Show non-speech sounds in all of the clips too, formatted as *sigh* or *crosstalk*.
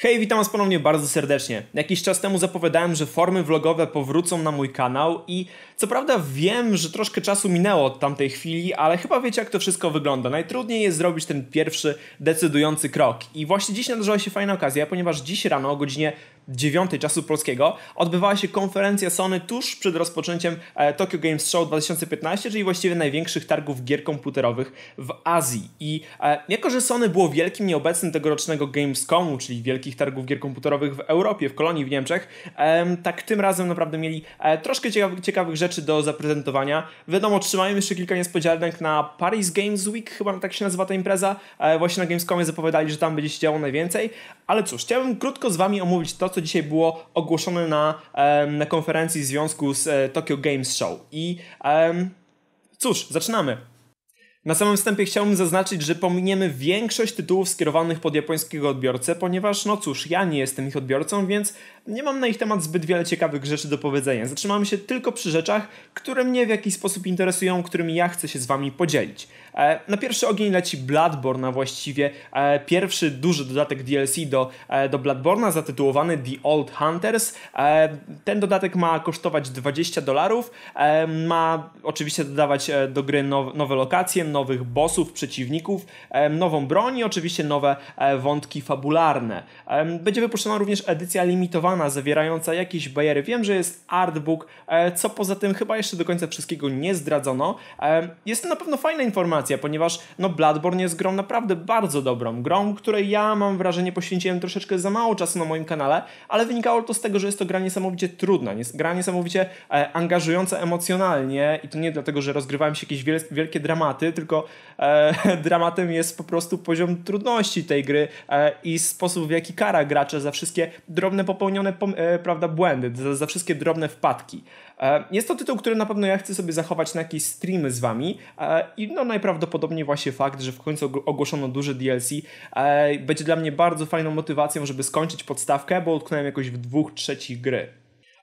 Hej, witam Was ponownie bardzo serdecznie. Jakiś czas temu zapowiadałem, że formy vlogowe powrócą na mój kanał i co prawda wiem, że troszkę czasu minęło od tamtej chwili, ale chyba wiecie jak to wszystko wygląda. Najtrudniej jest zrobić ten pierwszy decydujący krok. I właśnie dziś nadarzyła się fajna okazja, ponieważ dziś rano o godzinie 9 czasu polskiego odbywała się konferencja Sony tuż przed rozpoczęciem e, Tokyo Games Show 2015, czyli właściwie największych targów gier komputerowych w Azji. I e, jako, że Sony było wielkim nieobecnym tegorocznego Gamescomu, czyli wielkich targów gier komputerowych w Europie, w Kolonii, w Niemczech, tak tym razem naprawdę mieli e, troszkę ciekawych rzeczy do zaprezentowania. Wiadomo, trzymałem jeszcze kilka niespodzianek na Paris Games Week, chyba tak się nazywa ta impreza. Właśnie na Gamescomie zapowiadali, że tam będzie się działo najwięcej. Ale cóż, chciałbym krótko z wami omówić to, co co dzisiaj było ogłoszone na, na konferencji w związku z e, Tokyo Games Show. I cóż, zaczynamy. Na samym wstępie chciałbym zaznaczyć, że pominiemy większość tytułów skierowanych pod japońskiego odbiorcę, ponieważ no cóż, ja nie jestem ich odbiorcą, więc nie mam na ich temat zbyt wiele ciekawych rzeczy do powiedzenia. Zatrzymamy się tylko przy rzeczach, które mnie w jakiś sposób interesują, którymi ja chcę się z wami podzielić. E, na pierwszy ogień leci Bloodborne, a właściwie e, pierwszy duży dodatek DLC do, e, do Bloodborne'a zatytułowany The Old Hunters. Ten dodatek ma kosztować 20 dolarów, ma oczywiście dodawać do gry nowe lokacje, nowych bossów, przeciwników, nową broń i oczywiście nowe wątki fabularne. Będzie wypuszczona również edycja limitowana strona zawierająca jakieś bajery. Wiem, że jest artbook, e, co poza tym chyba jeszcze do końca wszystkiego nie zdradzono. E, jest to na pewno fajna informacja, ponieważ no Bloodborne jest grą naprawdę bardzo dobrą. Grą, której ja mam wrażenie poświęciłem troszeczkę za mało czasu na moim kanale, ale wynikało to z tego, że jest to gra niesamowicie trudna, gra niesamowicie e, angażująca emocjonalnie i to nie dlatego, że rozgrywałem się jakieś wielkie dramaty, tylko e, *laughs* dramatem jest po prostu poziom trudności tej gry e, i sposób w jaki kara gracza za wszystkie drobne popełnione same e, prawda, błędy, za, za wszystkie drobne wpadki. E, jest to tytuł, który na pewno ja chcę sobie zachować na jakieś streamy z wami e, i no najprawdopodobniej właśnie fakt, że w końcu ogłoszono duży DLC będzie dla mnie bardzo fajną motywacją, żeby skończyć podstawkę, bo utknąłem jakoś w dwóch trzecich gry.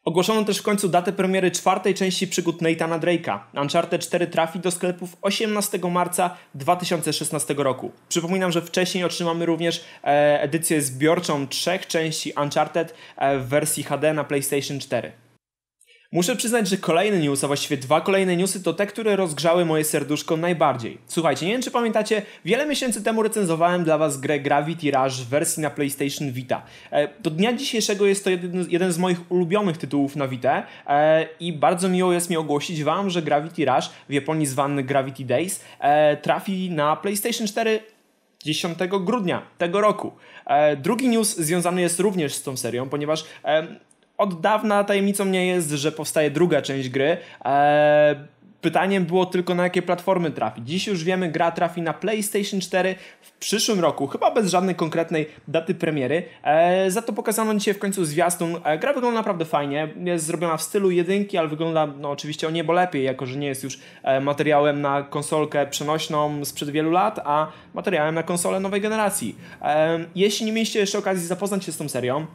Ogłoszono też w końcu datę premiery czwartej części przygód Nathana Drake'a. Uncharted 4 trafi do sklepów 18 marca 2016 roku. Przypominam, że wcześniej otrzymamy również e, edycję zbiorczą trzech części Uncharted e, w wersji HD na PlayStation 4. Muszę przyznać, że kolejny news, a właściwie dwa kolejne newsy to te, które rozgrzały moje serduszko najbardziej. Słuchajcie, nie wiem czy pamiętacie, wiele miesięcy temu recenzowałem dla was grę Gravity Rush w wersji na PlayStation Vita. E, do dnia dzisiejszego jest to jeden, jeden z moich ulubionych tytułów na Vita e, i bardzo miło jest mi ogłosić wam, że Gravity Rush, w Japonii zwany Gravity Days, e, trafi na PlayStation 4 10 grudnia tego roku. Drugi news związany jest również z tą serią, ponieważ od dawna tajemnicą nie jest, że powstaje druga część gry. Eee, pytaniem było tylko na jakie platformy trafi. Dziś już wiemy, gra trafi na PlayStation 4 w przyszłym roku, chyba bez żadnej konkretnej daty premiery. Eee, za to pokazano dzisiaj w końcu zwiastun. Eee, gra wygląda naprawdę fajnie, jest zrobiona w stylu jedynki, ale wygląda no, oczywiście o niebo lepiej, jako że nie jest już e, materiałem na konsolkę przenośną sprzed wielu lat, a materiałem na konsolę nowej generacji. jeśli nie mieliście jeszcze okazji zapoznać się z tą serią,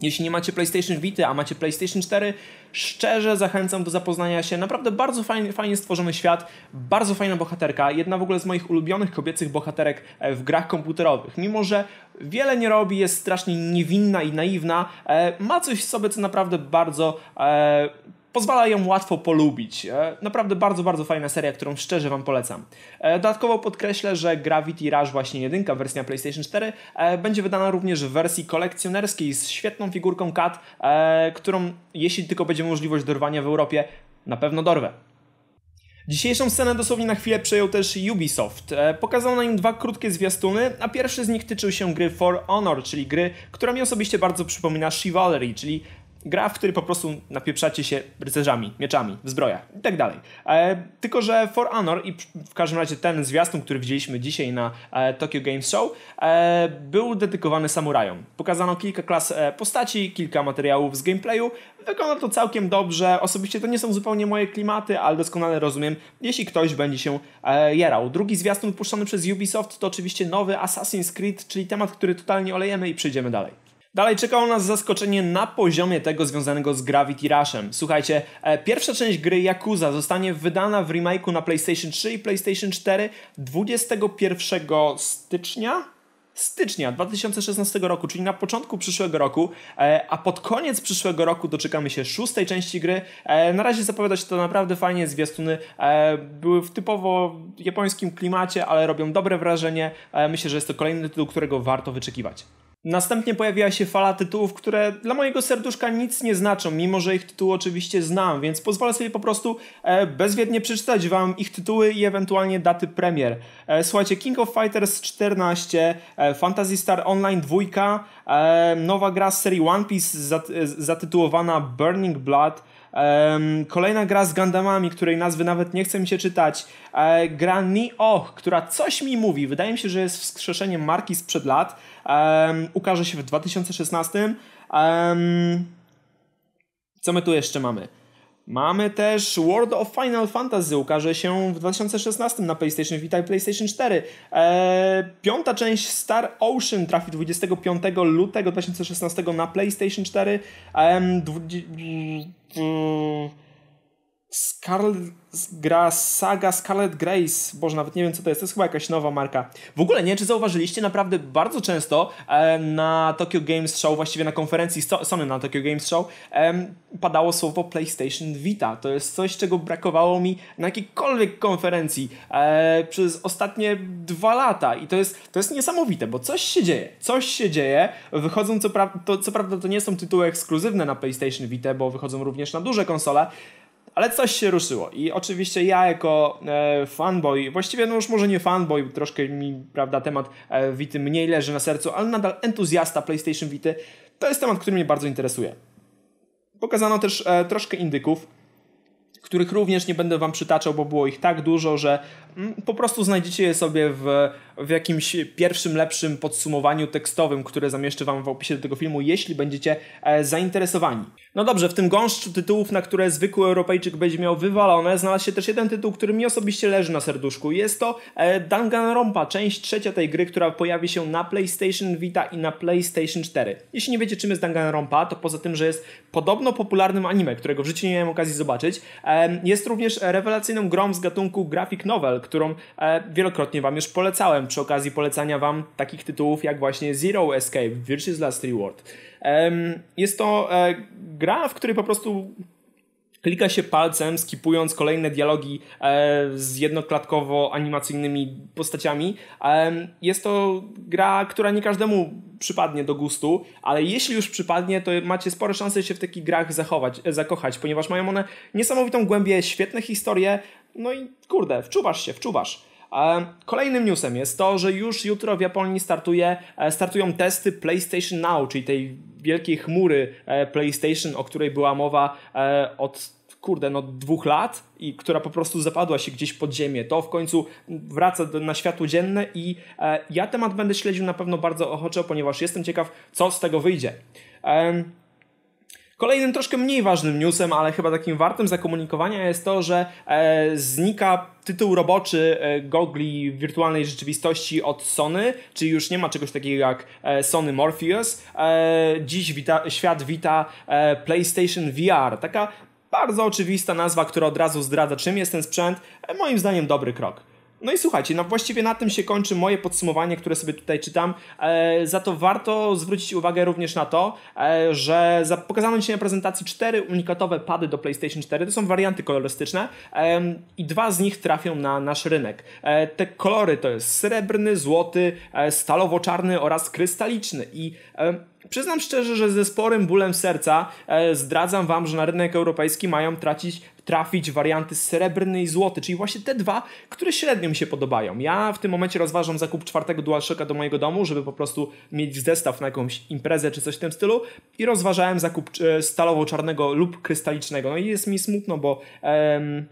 jeśli nie macie PlayStation Vita, a macie PlayStation 4, szczerze zachęcam do zapoznania się. Naprawdę bardzo fajnie, fajnie stworzony świat, bardzo fajna bohaterka, jedna w ogóle z moich ulubionych kobiecych bohaterek e, w grach komputerowych. Mimo, że wiele nie robi, jest strasznie niewinna i naiwna, e, ma coś w sobie, co naprawdę bardzo e, pozwala ją łatwo polubić. E, naprawdę bardzo, bardzo fajna seria, którą szczerze Wam polecam. E, dodatkowo podkreślę, że Gravity Rush właśnie jedynka, wersja PlayStation 4, e, będzie wydana również w wersji kolekcjonerskiej z świetną figurką Kat, którą jeśli tylko będzie możliwość dorwania w Europie, na pewno dorwę. Dzisiejszą scenę dosłownie na chwilę przejął też Ubisoft. Pokazano nim dwa krótkie zwiastuny, a pierwszy z nich tyczył się gry For Honor, czyli gry, która mi osobiście bardzo przypomina Chivalry, czyli gra, w której po prostu napieprzacie się rycerzami, mieczami, w zbrojach i tak dalej. E, tylko, że For Honor i w każdym razie ten zwiastun, który widzieliśmy dzisiaj na e, Tokyo Games Show, e, był dedykowany samurajom. Pokazano kilka klas postaci, kilka materiałów z gameplayu. Wygląda to całkiem dobrze. Osobiście to nie są zupełnie moje klimaty, ale doskonale rozumiem, jeśli ktoś będzie się jarał. Drugi zwiastun puszczony przez Ubisoft to oczywiście nowy Assassin's Creed, czyli temat, który totalnie olejemy i przejdziemy dalej. Dalej czekało nas zaskoczenie na poziomie tego związanego z Gravity Rushem. Słuchajcie, e, pierwsza część gry Yakuza zostanie wydana w remake'u na PlayStation 3 i PlayStation 4 21 stycznia stycznia 2016 roku, czyli na początku przyszłego roku, e, a pod koniec przyszłego roku doczekamy się szóstej części gry. E, na razie zapowiada się to naprawdę fajnie, zwiastuny były w typowo japońskim klimacie, ale robią dobre wrażenie. Myślę, że jest to kolejny tytuł, którego warto wyczekiwać. Następnie pojawiła się fala tytułów, które dla mojego serduszka nic nie znaczą, mimo że ich tytuły oczywiście znam, więc pozwolę sobie po prostu e, bezwiednie przeczytać wam ich tytuły i ewentualnie daty premier. E, słuchajcie, King of Fighters 14, e, Fantasy Star Online 2, nowa gra z serii One Piece zatytułowana Burning Blood, Kolejna gra z Gundamami, której nazwy nawet nie chce mi się czytać. E, gra ni która coś mi mówi. Wydaje mi się, że jest wskrzeszeniem marki sprzed lat. Ukaże się w 2016. Co my tu jeszcze mamy? Mamy też World of Final Fantasy, ukaże się w 2016 na PlayStation Vita i PlayStation 4. Eee, piąta część Star Ocean trafi 25 lutego 2016 na PlayStation 4. Eee, Scarlet gra saga Scarlet Grace. Boże, nawet nie wiem co to jest. To jest chyba jakaś nowa marka. W ogóle nie wiem, czy zauważyliście, naprawdę bardzo często e, na Tokyo Games Show, właściwie na konferencji Sony na Tokyo Games Show, e, padało słowo PlayStation Vita. To jest coś, czego brakowało mi na jakiejkolwiek konferencji e, przez ostatnie dwa lata. I to jest, to jest niesamowite, bo coś się dzieje. Coś się dzieje. Wychodzą, co, pra to, co prawda, to nie są tytuły ekskluzywne na PlayStation Vita, bo wychodzą również na duże konsole ale coś się ruszyło i oczywiście ja jako e, fanboy, właściwie no już może nie fanboy, troszkę mi, prawda, temat e, Wity mniej leży na sercu, ale nadal entuzjasta PlayStation Vity, to jest temat, który mnie bardzo interesuje. Pokazano też e, troszkę indyków, których również nie będę wam przytaczał, bo było ich tak dużo, że mm, po prostu znajdziecie je sobie w, w jakimś pierwszym, lepszym podsumowaniu tekstowym, które zamieszczę wam w opisie do tego filmu, jeśli będziecie e, zainteresowani. No dobrze, w tym gąszczu tytułów, na które zwykły Europejczyk będzie miał wywalone, znalazł się też jeden tytuł, który mi osobiście leży na serduszku. Jest to e, Danganronpa, część trzecia tej gry, która pojawi się na PlayStation Vita i na PlayStation 4. Jeśli nie wiecie czym jest Danganronpa, to poza tym, że jest podobno popularnym anime, którego w życiu nie miałem okazji zobaczyć, e, jest również rewelacyjną grą z gatunku graphic novel, którą e, wielokrotnie wam już polecałem przy okazji polecania wam takich tytułów jak właśnie Zero Escape, Virtue's Last Reward. Jest to e, gra, w której po prostu klika się palcem, skipując kolejne dialogi e, z jednoklatkowo-animacyjnymi postaciami. Jest to gra, która nie każdemu przypadnie do gustu, ale jeśli już przypadnie, to macie spore szanse się w takich grach zachować, zakochać, ponieważ mają one niesamowitą głębię, świetne historie, no i kurde, wczuwasz się, wczuwasz. Kolejnym newsem jest to, że już jutro w Japonii startuje, e, startują testy PlayStation Now, czyli tej wielkiej chmury e, PlayStation, o której była mowa e, od kurde, no dwóch lat i która po prostu zapadła się gdzieś pod ziemię. To w końcu wraca do, na światło dzienne i e, ja temat będę śledził na pewno bardzo ochoczo, ponieważ jestem ciekaw, co z tego wyjdzie. Kolejnym troszkę mniej ważnym newsem, ale chyba takim wartym zakomunikowania jest to, że e, znika tytuł roboczy e, gogli wirtualnej rzeczywistości od Sony, czyli już nie ma czegoś takiego jak e, Sony Morpheus. E, dziś wita, świat wita e, PlayStation VR. Taka bardzo oczywista nazwa, która od razu zdradza czym jest ten sprzęt. E, moim zdaniem dobry krok. No i słuchajcie, no właściwie na tym się kończy moje podsumowanie, które sobie tutaj czytam. E, za to warto zwrócić uwagę również na to, e, że za, pokazano dzisiaj na prezentacji cztery unikatowe pady do PlayStation 4. To są warianty kolorystyczne e, i dwa z nich trafią na nasz rynek. E, te kolory to jest srebrny, złoty, e, stalowo-czarny oraz krystaliczny i Przyznam szczerze, że ze sporym bólem serca e, zdradzam Wam, że na rynek europejski mają tracić trafić warianty srebrny i złoty, czyli właśnie te dwa, które średnio mi się podobają. Ja w tym momencie rozważam zakup czwartego DualShocka do mojego domu, żeby po prostu mieć zestaw na jakąś imprezę czy coś w tym stylu i rozważałem zakup e, stalowo-czarnego lub krystalicznego. No i jest mi smutno, bo... Um,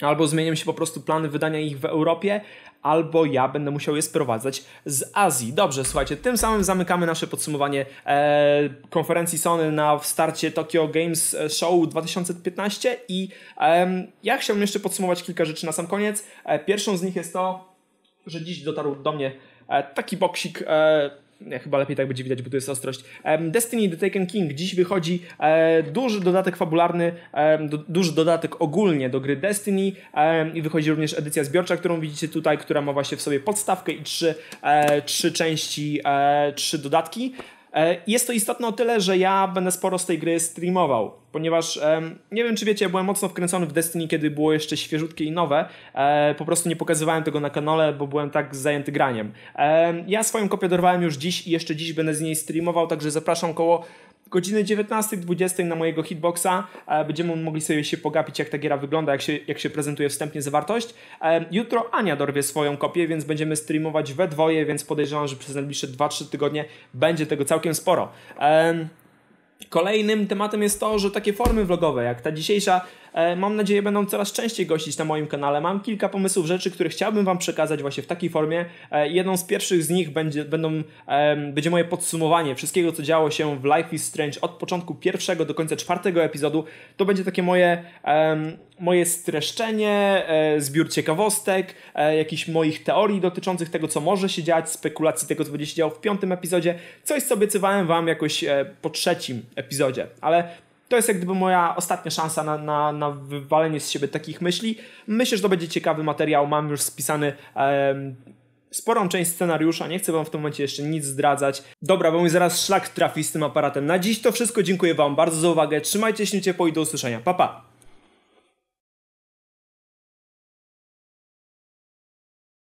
albo zmienią się po prostu plany wydania ich w Europie, albo ja będę musiał je sprowadzać z Azji. Dobrze, słuchajcie, tym samym zamykamy nasze podsumowanie e, konferencji Sony na starcie Tokyo Games Show 2015 i e, ja chciałbym jeszcze podsumować kilka rzeczy na sam koniec. E, pierwszą z nich jest to, że dziś dotarł do mnie e, taki boksik e, Chyba lepiej tak będzie widać, bo tu jest ostrość. Destiny The Taken King. Dziś wychodzi e, duży dodatek fabularny, duży dodatek ogólnie do gry Destiny i wychodzi również edycja zbiorcza, którą widzicie tutaj, która ma właśnie w sobie podstawkę i trzy, e, trzy części, e, trzy dodatki. E, jest to istotne o tyle, że ja będę sporo z tej gry streamował, ponieważ nie wiem czy wiecie, ja byłem mocno wkręcony w Destiny, kiedy było jeszcze świeżutkie i nowe. E, po prostu nie pokazywałem tego na kanale, bo byłem tak zajęty graniem. E, ja swoją kopię dorwałem już dziś i jeszcze dziś będę z niej streamował, także zapraszam koło godziny 19-20 na mojego hitboxa e, będziemy mogli sobie się pogapić, jak ta giera wygląda, jak się, jak się prezentuje wstępnie zawartość. E, jutro Ania dorwie swoją kopię, więc będziemy streamować we dwoje, więc podejrzewam, że przez najbliższe 2-3 tygodnie będzie tego całkiem sporo. E, kolejnym tematem jest to, że takie formy vlogowe, jak ta dzisiejsza E, mam nadzieję będą coraz częściej gościć na moim kanale. Mam kilka pomysłów rzeczy, które chciałbym Wam przekazać właśnie w takiej formie. E, jedną z pierwszych z nich będzie, będą, będzie moje podsumowanie wszystkiego, co działo się w Life is Strange od początku pierwszego do końca czwartego epizodu. To będzie takie moje, moje streszczenie, e, zbiór ciekawostek, jakichś moich teorii dotyczących tego, co może się dziać, spekulacji tego, co będzie się działo w piątym epizodzie. Coś, co obiecywałem Wam jakoś po trzecim epizodzie, ale to jest jak gdyby moja ostatnia szansa na, na, na wywalenie z siebie takich myśli. Myślę, że to będzie ciekawy materiał. Mam już spisany. Um, sporą część scenariusza, nie chcę wam w tym momencie jeszcze nic zdradzać. Dobra, bo mi zaraz szlak trafi z tym aparatem. Na dziś to wszystko, dziękuję wam bardzo za uwagę, trzymajcie się ciepło i do usłyszenia, pa pa!